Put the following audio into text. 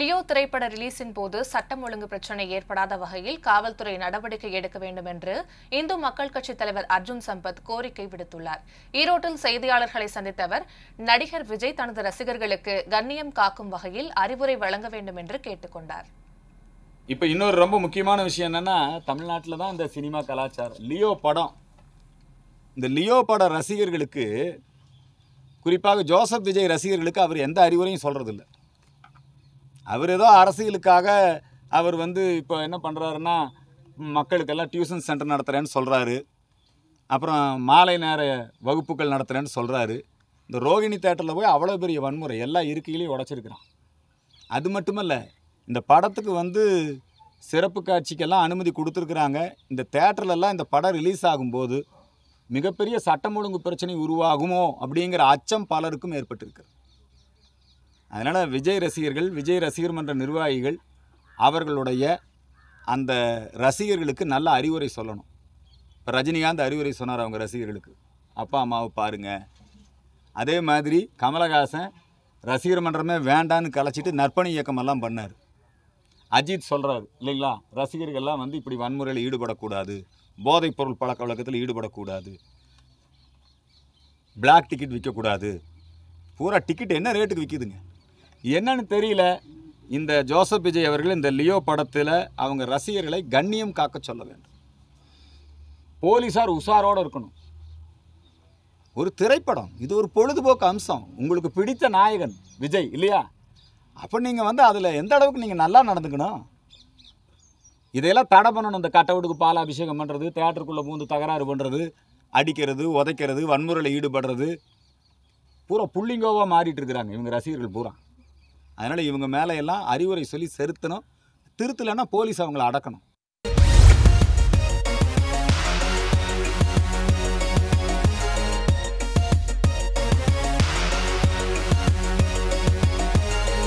Leo திரைப்பட ரிலீஸின் போது சட்டம் ஒழுங்கு பிரச்சினை ஏற்படாத வகையில் காவல்துறை நடவடிக்கை எடுக்க வேண்டும் என்று இந்து மக்கள் கட்சி தலைவர் அர்ஜுன் சம்பத் கோரிக்கை விடுத்துள்ளார் ஈரோட்டில் செய்தியாளர்களை சந்தித்த அவர் நடிகர் விஜய் தனது ரசிகர்களுக்கு கண்ணியம் காக்கும் வகையில் அறிவுரை வழங்க வேண்டும் என்று கேட்டுக்கொண்டார் இப்போ இன்னொரு ரொம்ப முக்கியமான விஷயம் என்னன்னா தமிழ்நாட்டில் தான் இந்த சினிமா கலாச்சாரம் லியோ படம் இந்த லியோ பட ரசிகர்களுக்கு குறிப்பாக ஜோசப் விஜய் ரசிகர்களுக்கு அவர் எந்த அறிவுரையும் சொல்றதில்லை அவர் ஏதோ அரசியலுக்காக அவர் வந்து இப்போ என்ன பண்ணுறாருன்னா மக்களுக்கெல்லாம் டியூஷன் சென்டர் நடத்துகிறேன்னு சொல்கிறாரு அப்புறம் மாலை நேர வகுப்புகள் நடத்துகிறேன்னு சொல்கிறாரு இந்த ரோகிணி தேட்டரில் போய் அவ்வளோ பெரிய வன்முறை எல்லா இருக்கையிலையும் உடச்சிருக்கிறான் அது மட்டுமல்ல இந்த படத்துக்கு வந்து சிறப்பு காட்சிக்கெல்லாம் அனுமதி கொடுத்துருக்குறாங்க இந்த தேட்டர்லலாம் இந்த படம் ரிலீஸ் ஆகும்போது மிகப்பெரிய சட்டம் ஒழுங்கு பிரச்சனை உருவாகுமோ அப்படிங்கிற அச்சம் பலருக்கும் ஏற்பட்டிருக்கு அதனால் விஜய் ரசிகர்கள் விஜய் ரசிகர் மன்ற நிர்வாகிகள் அவர்களுடைய அந்த ரசிகர்களுக்கு நல்ல அறிவுரை சொல்லணும் இப்போ ரஜினிகாந்த் அறிவுரை சொன்னார் அவங்க ரசிகர்களுக்கு அப்பா அம்மாவை பாருங்க அதே மாதிரி கமலஹாசன் ரசிகர் மன்றமே வேண்டான்னு கலைச்சிட்டு நற்பணி இயக்கமெல்லாம் பண்ணார் அஜித் சொல்கிறாரு இல்லைங்களா ரசிகர்கள்லாம் வந்து இப்படி வன்முறையில் ஈடுபடக்கூடாது போதைப் பொருள் பழக்க வழக்கத்தில் ஈடுபடக்கூடாது பிளாக் டிக்கெட் விற்கக்கூடாது பூரா டிக்கெட் என்ன ரேட்டுக்கு விற்கிதுங்க என்னன்னு தெரியல இந்த ஜோசப் விஜய் அவர்கள் இந்த லியோ படத்தில் அவங்க ரசிகர்களை கண்ணியம் காக்க சொல்ல வேண்டும் போலீஸார் உஷாரோடு இருக்கணும் ஒரு திரைப்படம் இது ஒரு பொழுதுபோக்கு அம்சம் உங்களுக்கு பிடித்த நாயகன் விஜய் இல்லையா அப்போ நீங்கள் வந்து அதில் எந்த அளவுக்கு நீங்கள் நல்லா நடந்துக்கணும் இதையெல்லாம் தடை பண்ணணும் இந்த கட்டவுட்டுக்கு பால் அபிஷேகம் பண்ணுறது தேட்டருக்குள்ளே பூந்து தகராறு பண்ணுறது அடிக்கிறது உதைக்கிறது வன்முறையில் ஈடுபடுறது பூரா புள்ளிங்கோவாக மாறிட்டு இருக்கிறாங்க இவங்க ரசிகர்கள் பூரா அதனால் இவங்க மேலே எல்லாம் அறிவுரை சொல்லி செலுத்தணும் திருத்தலைன்னா போலீஸ் அவங்கள அடக்கணும்